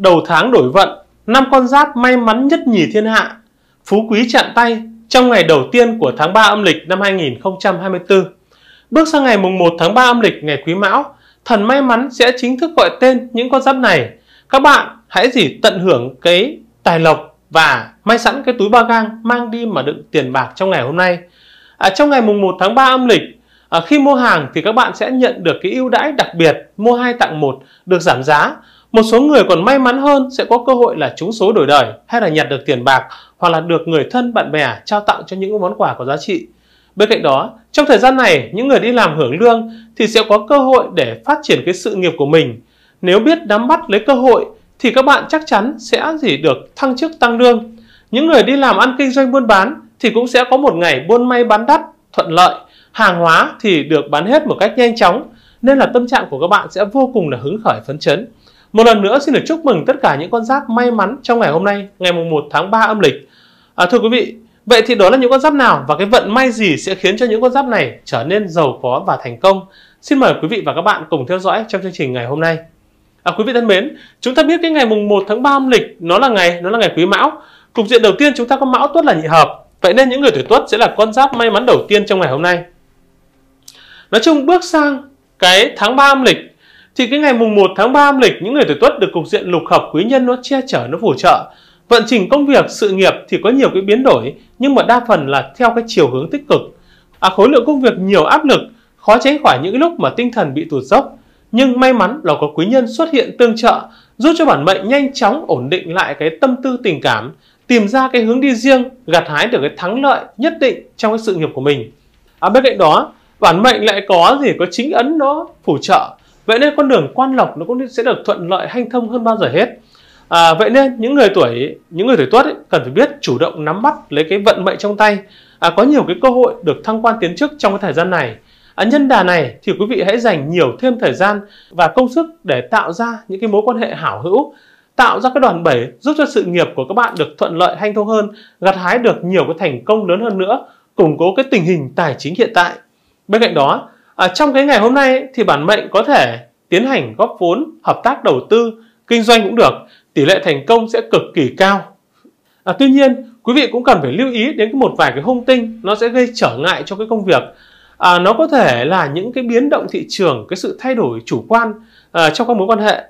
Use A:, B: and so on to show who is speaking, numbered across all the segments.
A: đầu tháng đổi vận, năm con giáp may mắn nhất nhì thiên hạ, phú quý chạm tay trong ngày đầu tiên của tháng 3 âm lịch năm 2024. Bước sang ngày mùng 1 tháng 3 âm lịch ngày Quý Mão, thần may mắn sẽ chính thức gọi tên những con giáp này. Các bạn hãy gì tận hưởng cái tài lộc và may sẵn cái túi ba gang mang đi mà đựng tiền bạc trong ngày hôm nay. À, trong ngày mùng 1 tháng 3 âm lịch, à, khi mua hàng thì các bạn sẽ nhận được cái ưu đãi đặc biệt mua 2 tặng 1 được giảm giá một số người còn may mắn hơn sẽ có cơ hội là trúng số đổi đời hay là nhặt được tiền bạc hoặc là được người thân bạn bè trao tặng cho những món quà có giá trị. Bên cạnh đó, trong thời gian này, những người đi làm hưởng lương thì sẽ có cơ hội để phát triển cái sự nghiệp của mình. Nếu biết nắm bắt lấy cơ hội thì các bạn chắc chắn sẽ gì được thăng chức tăng lương. Những người đi làm ăn kinh doanh buôn bán thì cũng sẽ có một ngày buôn may bán đắt, thuận lợi, hàng hóa thì được bán hết một cách nhanh chóng, nên là tâm trạng của các bạn sẽ vô cùng là hứng khởi phấn chấn. Một lần nữa xin được chúc mừng tất cả những con giáp may mắn trong ngày hôm nay, ngày mùng 1 tháng 3 âm lịch. À, thưa quý vị, vậy thì đó là những con giáp nào và cái vận may gì sẽ khiến cho những con giáp này trở nên giàu có và thành công? Xin mời quý vị và các bạn cùng theo dõi trong chương trình ngày hôm nay. À, quý vị thân mến, chúng ta biết cái ngày mùng 1 tháng 3 âm lịch nó là ngày nó là ngày Quý Mão. Cục diện đầu tiên chúng ta có Mão Tuất là nhị hợp. Vậy nên những người tuổi Tuất sẽ là con giáp may mắn đầu tiên trong ngày hôm nay. Nói chung bước sang cái tháng 3 âm lịch chỉ cái ngày mùng 1 tháng 3 âm lịch, những người tuổi tuất được cục diện lục hợp quý nhân nó che chở, nó phù trợ. Vận trình công việc, sự nghiệp thì có nhiều cái biến đổi, nhưng mà đa phần là theo cái chiều hướng tích cực. À, khối lượng công việc nhiều áp lực, khó tránh khỏi những lúc mà tinh thần bị tụt dốc. Nhưng may mắn là có quý nhân xuất hiện tương trợ, giúp cho bản mệnh nhanh chóng ổn định lại cái tâm tư tình cảm, tìm ra cái hướng đi riêng, gặt hái được cái thắng lợi nhất định trong cái sự nghiệp của mình. À, bên cạnh đó, bản mệnh lại có gì có chính ấn nó phù trợ vậy nên con đường quan lộc nó cũng sẽ được thuận lợi hanh thông hơn bao giờ hết à, vậy nên những người tuổi những người tuổi tuất cần phải biết chủ động nắm bắt lấy cái vận mệnh trong tay à, có nhiều cái cơ hội được thăng quan tiến chức trong cái thời gian này À, nhân đà này thì quý vị hãy dành nhiều thêm thời gian và công sức để tạo ra những cái mối quan hệ hảo hữu, tạo ra cái đoàn bẩy giúp cho sự nghiệp của các bạn được thuận lợi hanh thông hơn, gặt hái được nhiều cái thành công lớn hơn nữa, củng cố cái tình hình tài chính hiện tại. Bên cạnh đó ở à, trong cái ngày hôm nay thì bản mệnh có thể tiến hành góp vốn hợp tác đầu tư kinh doanh cũng được tỷ lệ thành công sẽ cực kỳ cao à, tuy nhiên quý vị cũng cần phải lưu ý đến một vài cái hung tinh nó sẽ gây trở ngại cho cái công việc à, nó có thể là những cái biến động thị trường cái sự thay đổi chủ quan à, trong các mối quan hệ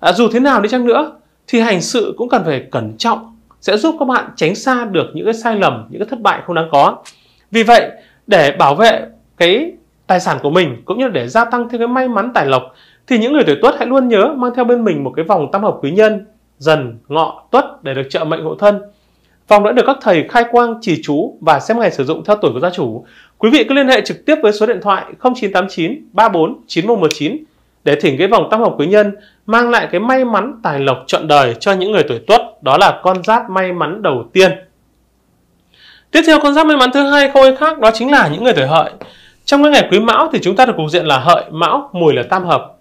A: à, dù thế nào đi chăng nữa thì hành sự cũng cần phải cẩn trọng sẽ giúp các bạn tránh xa được những cái sai lầm những cái thất bại không đáng có vì vậy để bảo vệ cái tài sản của mình cũng như để gia tăng thêm cái may mắn tài lộc thì những người tuổi tuất hãy luôn nhớ mang theo bên mình một cái vòng tam hợp quý nhân dần ngọ tuất để được trợ mệnh hộ thân vòng đã được các thầy khai quang chỉ chú và xem ngày sử dụng theo tuổi của gia chủ. Quý vị cứ liên hệ trực tiếp với số điện thoại 0989 34 9119 để thỉnh cái vòng tam hợp quý nhân mang lại cái may mắn tài lộc trọn đời cho những người tuổi tuất đó là con giáp may mắn đầu tiên tiếp theo con giáp may mắn thứ hai không ai khác đó chính là những người tuổi hợi trong cái ngày quý mão thì chúng ta được cục diện là hợi, mão, mùi là tam hợp.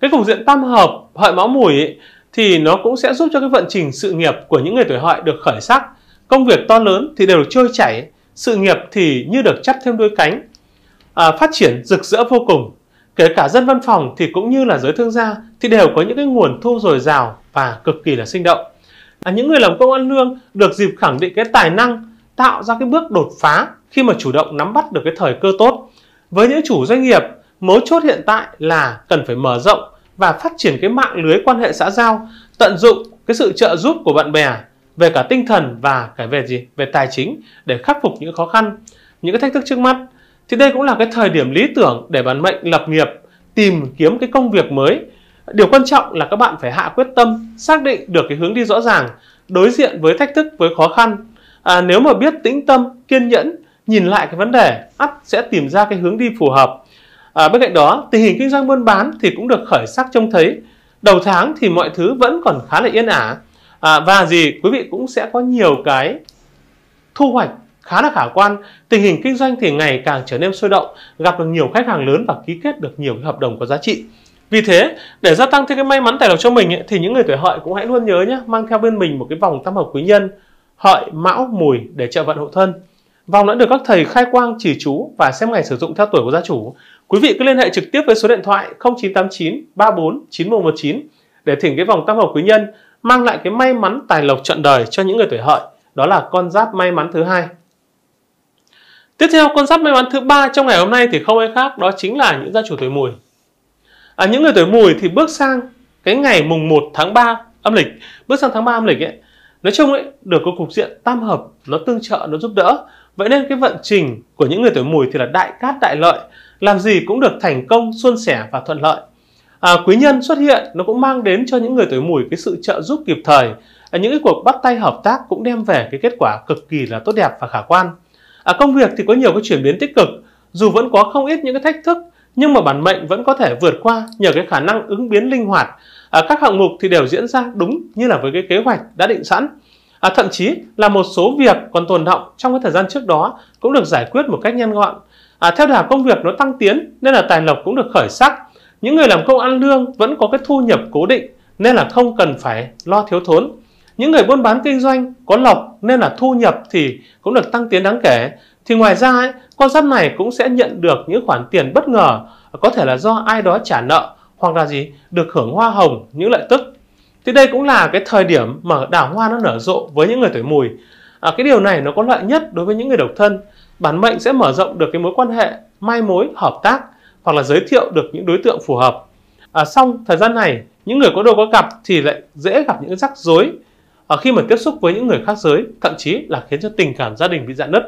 A: Cái cục diện tam hợp, hợi, mão, mùi ấy, thì nó cũng sẽ giúp cho cái vận trình sự nghiệp của những người tuổi hợi được khởi sắc. Công việc to lớn thì đều được trôi chảy, sự nghiệp thì như được chắp thêm đôi cánh, à, phát triển rực rỡ vô cùng. Kể cả dân văn phòng thì cũng như là giới thương gia thì đều có những cái nguồn thu dồi dào và cực kỳ là sinh động. À, những người làm công ăn lương được dịp khẳng định cái tài năng tạo ra cái bước đột phá khi mà chủ động nắm bắt được cái thời cơ tốt với những chủ doanh nghiệp, mấu chốt hiện tại là cần phải mở rộng và phát triển cái mạng lưới quan hệ xã giao, tận dụng cái sự trợ giúp của bạn bè về cả tinh thần và cả về gì? Về tài chính để khắc phục những khó khăn, những cái thách thức trước mắt. Thì đây cũng là cái thời điểm lý tưởng để bản mệnh lập nghiệp, tìm kiếm cái công việc mới. Điều quan trọng là các bạn phải hạ quyết tâm, xác định được cái hướng đi rõ ràng, đối diện với thách thức, với khó khăn. À, nếu mà biết tĩnh tâm, kiên nhẫn nhìn lại cái vấn đề ắt sẽ tìm ra cái hướng đi phù hợp à, bên cạnh đó tình hình kinh doanh buôn bán thì cũng được khởi sắc trông thấy đầu tháng thì mọi thứ vẫn còn khá là yên ả à, và gì quý vị cũng sẽ có nhiều cái thu hoạch khá là khả quan tình hình kinh doanh thì ngày càng trở nên sôi động gặp được nhiều khách hàng lớn và ký kết được nhiều cái hợp đồng có giá trị vì thế để gia tăng thêm cái may mắn tài lộc cho mình ấy, thì những người tuổi hợi cũng hãy luôn nhớ nhé mang theo bên mình một cái vòng tam hợp quý nhân hợi mão mùi để trợ vận hộ thân Vòng đã được các thầy khai quang chỉ chú và xem ngày sử dụng theo tuổi của gia chủ. Quý vị cứ liên hệ trực tiếp với số điện thoại 0989 34 9119 để thỉnh cái vòng tam hợp quý nhân mang lại cái may mắn tài lộc trọn đời cho những người tuổi hợi. Đó là con giáp may mắn thứ hai. Tiếp theo con giáp may mắn thứ ba trong ngày hôm nay thì không ai khác đó chính là những gia chủ tuổi mùi. À, những người tuổi mùi thì bước sang cái ngày mùng 1 tháng 3 âm lịch, bước sang tháng 3 âm lịch ấy, nói chung ấy được cái cục diện tam hợp nó tương trợ nó giúp đỡ Vậy nên cái vận trình của những người tuổi mùi thì là đại cát đại lợi, làm gì cũng được thành công, suôn sẻ và thuận lợi. À, quý nhân xuất hiện nó cũng mang đến cho những người tuổi mùi cái sự trợ giúp kịp thời. À, những cái cuộc bắt tay hợp tác cũng đem về cái kết quả cực kỳ là tốt đẹp và khả quan. À, công việc thì có nhiều cái chuyển biến tích cực, dù vẫn có không ít những cái thách thức nhưng mà bản mệnh vẫn có thể vượt qua nhờ cái khả năng ứng biến linh hoạt. À, các hạng mục thì đều diễn ra đúng như là với cái kế hoạch đã định sẵn à, thậm chí là một số việc còn tồn động trong cái thời gian trước đó cũng được giải quyết một cách nhanh gọn à, theo đà công việc nó tăng tiến nên là tài lộc cũng được khởi sắc những người làm công ăn lương vẫn có cái thu nhập cố định nên là không cần phải lo thiếu thốn những người buôn bán kinh doanh có lộc nên là thu nhập thì cũng được tăng tiến đáng kể thì ngoài ra ấy, con giáp này cũng sẽ nhận được những khoản tiền bất ngờ có thể là do ai đó trả nợ hoặc là gì được hưởng hoa hồng những lợi tức thì đây cũng là cái thời điểm mà đào hoa nó nở rộ với những người tuổi mùi. À, cái điều này nó có lợi nhất đối với những người độc thân. Bản mệnh sẽ mở rộng được cái mối quan hệ, mai mối, hợp tác hoặc là giới thiệu được những đối tượng phù hợp. À, xong thời gian này những người có đồ có cặp thì lại dễ gặp những rắc rối à, khi mà tiếp xúc với những người khác giới, thậm chí là khiến cho tình cảm gia đình bị dạn nứt.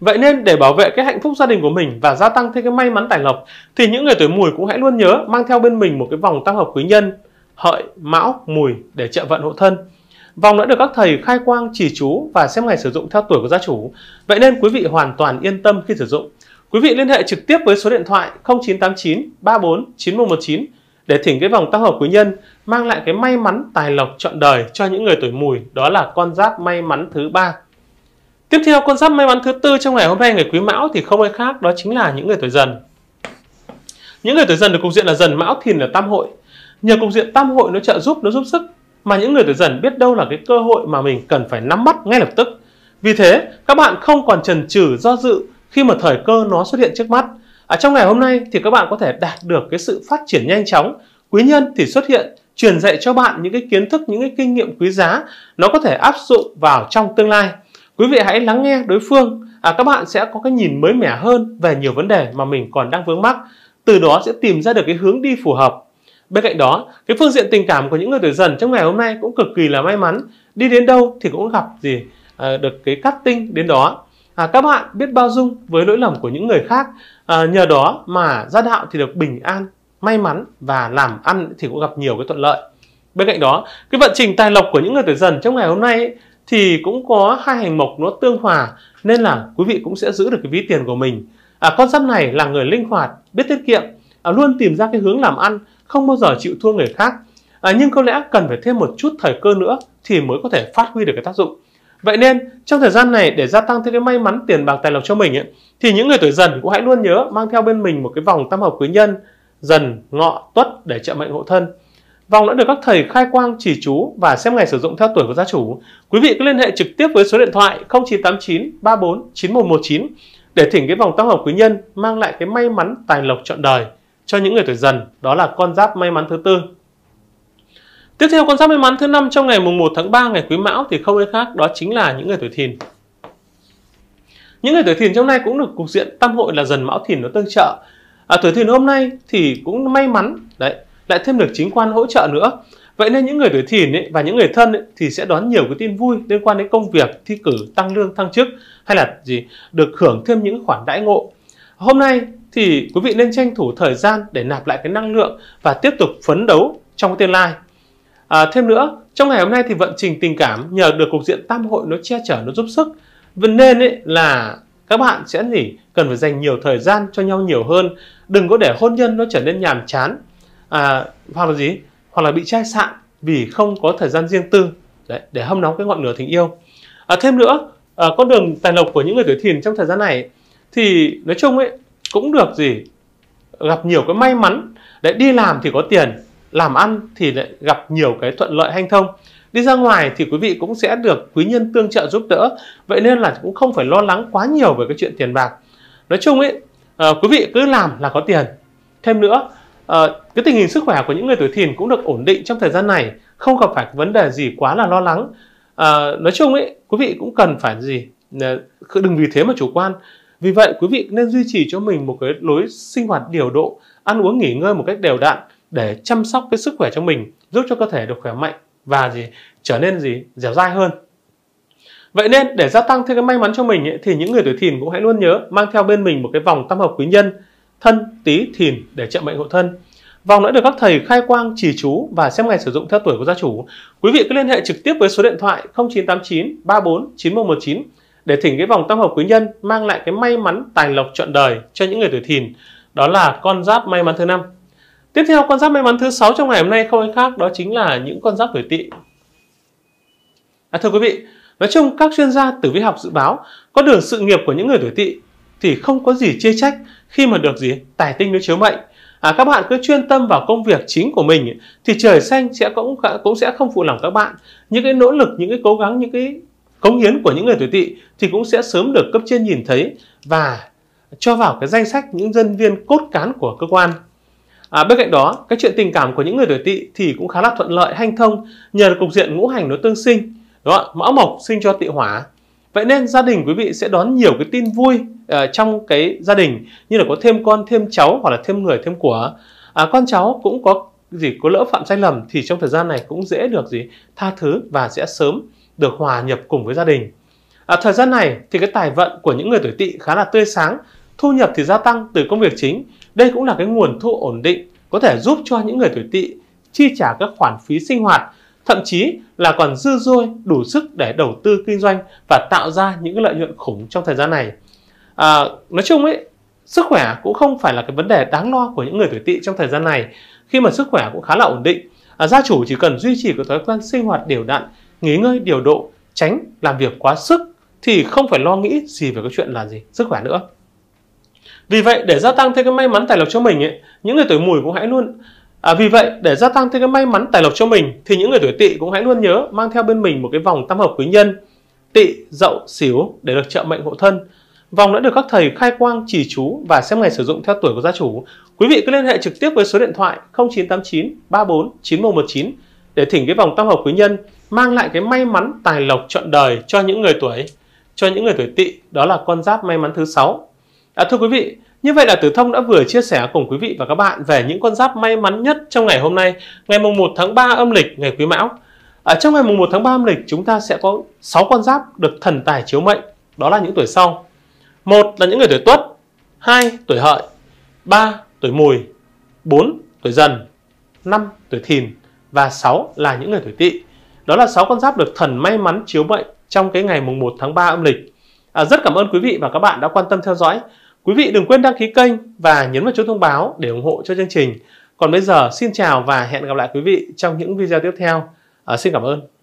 A: Vậy nên để bảo vệ cái hạnh phúc gia đình của mình và gia tăng thêm cái may mắn tài lộc thì những người tuổi mùi cũng hãy luôn nhớ mang theo bên mình một cái vòng tăng hợp quý nhân hợi, mão, mùi để trợ vận hộ thân. Vòng đã được các thầy khai quang chỉ chú và xem ngày sử dụng theo tuổi của gia chủ. Vậy nên quý vị hoàn toàn yên tâm khi sử dụng. Quý vị liên hệ trực tiếp với số điện thoại 0989 34 9119 để thỉnh cái vòng tăng hợp quý nhân mang lại cái may mắn tài lộc trọn đời cho những người tuổi mùi, đó là con giáp may mắn thứ ba. Tiếp theo con giáp may mắn thứ tư trong ngày hôm nay ngày Quý Mão thì không ai khác đó chính là những người tuổi dần. Những người tuổi dần được cục diện là dần Mão Thìn là Tam hội. Nhờ cục diện tam hội nó trợ giúp, nó giúp sức mà những người tuổi dần biết đâu là cái cơ hội mà mình cần phải nắm bắt ngay lập tức. Vì thế, các bạn không còn chần chừ do dự khi mà thời cơ nó xuất hiện trước mắt. À, trong ngày hôm nay thì các bạn có thể đạt được cái sự phát triển nhanh chóng. Quý nhân thì xuất hiện truyền dạy cho bạn những cái kiến thức, những cái kinh nghiệm quý giá nó có thể áp dụng vào trong tương lai. Quý vị hãy lắng nghe đối phương, à, các bạn sẽ có cái nhìn mới mẻ hơn về nhiều vấn đề mà mình còn đang vướng mắc. Từ đó sẽ tìm ra được cái hướng đi phù hợp Bên cạnh đó, cái phương diện tình cảm của những người tuổi dần trong ngày hôm nay cũng cực kỳ là may mắn. Đi đến đâu thì cũng gặp gì à, được cái cắt tinh đến đó. À, các bạn biết bao dung với lỗi lầm của những người khác. À, nhờ đó mà gia đạo thì được bình an, may mắn và làm ăn thì cũng gặp nhiều cái thuận lợi. Bên cạnh đó, cái vận trình tài lộc của những người tuổi dần trong ngày hôm nay ấy, thì cũng có hai hành mộc nó tương hòa nên là quý vị cũng sẽ giữ được cái ví tiền của mình. À, con giáp này là người linh hoạt, biết tiết kiệm, à, luôn tìm ra cái hướng làm ăn không bao giờ chịu thua người khác à, nhưng có lẽ cần phải thêm một chút thời cơ nữa thì mới có thể phát huy được cái tác dụng vậy nên trong thời gian này để gia tăng thêm cái may mắn tiền bạc tài lộc cho mình ấy, thì những người tuổi dần cũng hãy luôn nhớ mang theo bên mình một cái vòng tam hợp quý nhân dần ngọ tuất để trợ mệnh hộ thân vòng đã được các thầy khai quang chỉ chú và xem ngày sử dụng theo tuổi của gia chủ quý vị cứ liên hệ trực tiếp với số điện thoại 0989 34 9119 để thỉnh cái vòng tam hợp quý nhân mang lại cái may mắn tài lộc trọn đời cho những người tuổi dần, đó là con giáp may mắn thứ tư. Tiếp theo con giáp may mắn thứ năm trong ngày mùng 1 tháng 3 ngày Quý Mão thì không ai khác, đó chính là những người tuổi Thìn. Những người tuổi Thìn trong nay cũng được cục diện tam hội là dần Mão Thìn nó tương trợ. À, tuổi Thìn hôm nay thì cũng may mắn, đấy, lại thêm được chính quan hỗ trợ nữa. Vậy nên những người tuổi Thìn ấy, và những người thân ấy, thì sẽ đón nhiều cái tin vui liên quan đến công việc, thi cử, tăng lương, thăng chức hay là gì được hưởng thêm những khoản đãi ngộ. Hôm nay thì quý vị nên tranh thủ thời gian để nạp lại cái năng lượng và tiếp tục phấn đấu trong tương lai. À, thêm nữa, trong ngày hôm nay thì vận trình tình cảm nhờ được cục diện tam hội nó che chở, nó giúp sức. Nên ấy là các bạn sẽ gì cần phải dành nhiều thời gian cho nhau nhiều hơn. Đừng có để hôn nhân nó trở nên nhàm chán à, hoặc là gì hoặc là bị chai sạn vì không có thời gian riêng tư Đấy, để hâm nóng cái ngọn lửa tình yêu. À, thêm nữa, à, con đường tài lộc của những người tuổi thìn trong thời gian này thì nói chung ấy cũng được gì gặp nhiều cái may mắn để đi làm thì có tiền làm ăn thì lại gặp nhiều cái thuận lợi hanh thông đi ra ngoài thì quý vị cũng sẽ được quý nhân tương trợ giúp đỡ vậy nên là cũng không phải lo lắng quá nhiều về cái chuyện tiền bạc nói chung ấy à, quý vị cứ làm là có tiền thêm nữa à, cái tình hình sức khỏe của những người tuổi thìn cũng được ổn định trong thời gian này không gặp phải vấn đề gì quá là lo lắng à, nói chung ấy quý vị cũng cần phải gì đừng vì thế mà chủ quan vì vậy quý vị nên duy trì cho mình một cái lối sinh hoạt điều độ, ăn uống nghỉ ngơi một cách đều đặn để chăm sóc cái sức khỏe cho mình, giúp cho cơ thể được khỏe mạnh và gì trở nên gì dẻo dai hơn. Vậy nên để gia tăng thêm cái may mắn cho mình ấy, thì những người tuổi thìn cũng hãy luôn nhớ mang theo bên mình một cái vòng tam hợp quý nhân thân tý thìn để trợ mệnh hộ thân. Vòng đã được các thầy khai quang chỉ chú và xem ngày sử dụng theo tuổi của gia chủ. Quý vị cứ liên hệ trực tiếp với số điện thoại 0989 34 9119 để thỉnh cái vòng tam hợp quý nhân mang lại cái may mắn tài lộc trọn đời cho những người tuổi thìn đó là con giáp may mắn thứ năm tiếp theo con giáp may mắn thứ sáu trong ngày hôm nay không ai khác đó chính là những con giáp tuổi tỵ à, thưa quý vị nói chung các chuyên gia tử vi học dự báo con đường sự nghiệp của những người tuổi tỵ thì không có gì chê trách khi mà được gì tài tinh nó chiếu mệnh à, các bạn cứ chuyên tâm vào công việc chính của mình thì trời xanh sẽ cũng cũng sẽ không phụ lòng các bạn những cái nỗ lực những cái cố gắng những cái cống hiến của những người tuổi tỵ thì cũng sẽ sớm được cấp trên nhìn thấy và cho vào cái danh sách những dân viên cốt cán của cơ quan. À, bên cạnh đó, cái chuyện tình cảm của những người tuổi tỵ thì cũng khá là thuận lợi hanh thông nhờ cục diện ngũ hành nó tương sinh. Đó, mão mộc sinh cho tỵ hỏa. Vậy nên gia đình quý vị sẽ đón nhiều cái tin vui uh, trong cái gia đình như là có thêm con, thêm cháu hoặc là thêm người, thêm của. À, con cháu cũng có gì có lỡ phạm sai lầm thì trong thời gian này cũng dễ được gì tha thứ và sẽ sớm được hòa nhập cùng với gia đình. À, thời gian này thì cái tài vận của những người tuổi tỵ khá là tươi sáng, thu nhập thì gia tăng từ công việc chính. Đây cũng là cái nguồn thu ổn định có thể giúp cho những người tuổi tỵ chi trả các khoản phí sinh hoạt, thậm chí là còn dư dôi đủ sức để đầu tư kinh doanh và tạo ra những cái lợi nhuận khủng trong thời gian này. À, nói chung ấy, sức khỏe cũng không phải là cái vấn đề đáng lo của những người tuổi tỵ trong thời gian này khi mà sức khỏe cũng khá là ổn định. À, gia chủ chỉ cần duy trì cái thói quen sinh hoạt đều đặn nghỉ ngơi điều độ, tránh làm việc quá sức thì không phải lo nghĩ gì về cái chuyện là gì sức khỏe nữa. Vì vậy để gia tăng thêm cái may mắn tài lộc cho mình ấy, những người tuổi mùi cũng hãy luôn À, vì vậy để gia tăng thêm cái may mắn tài lộc cho mình thì những người tuổi tỵ cũng hãy luôn nhớ mang theo bên mình một cái vòng tam hợp quý nhân tỵ dậu xỉu để được trợ mệnh hộ thân vòng đã được các thầy khai quang chỉ chú và xem ngày sử dụng theo tuổi của gia chủ quý vị cứ liên hệ trực tiếp với số điện thoại 0989 34 9119 để thỉnh cái vòng tam hợp quý nhân mang lại cái may mắn tài lộc trọn đời cho những người tuổi cho những người tuổi tỵ đó là con giáp may mắn thứ sáu à, thưa quý vị như vậy là Tử Thông đã vừa chia sẻ cùng quý vị và các bạn về những con giáp may mắn nhất trong ngày hôm nay, ngày mùng 1 tháng 3 âm lịch, ngày Quý Mão. Ở à, trong ngày mùng 1 tháng 3 âm lịch, chúng ta sẽ có 6 con giáp được thần tài chiếu mệnh, đó là những tuổi sau. Một là những người tuổi Tuất, hai tuổi Hợi, ba tuổi Mùi, bốn tuổi Dần, năm tuổi Thìn, và 6 là những người tuổi tỵ. Đó là 6 con giáp được thần may mắn chiếu mệnh trong cái ngày mùng 1 tháng 3 âm lịch. À, rất cảm ơn quý vị và các bạn đã quan tâm theo dõi. Quý vị đừng quên đăng ký kênh và nhấn vào chuông thông báo để ủng hộ cho chương trình. Còn bây giờ xin chào và hẹn gặp lại quý vị trong những video tiếp theo. À, xin cảm ơn.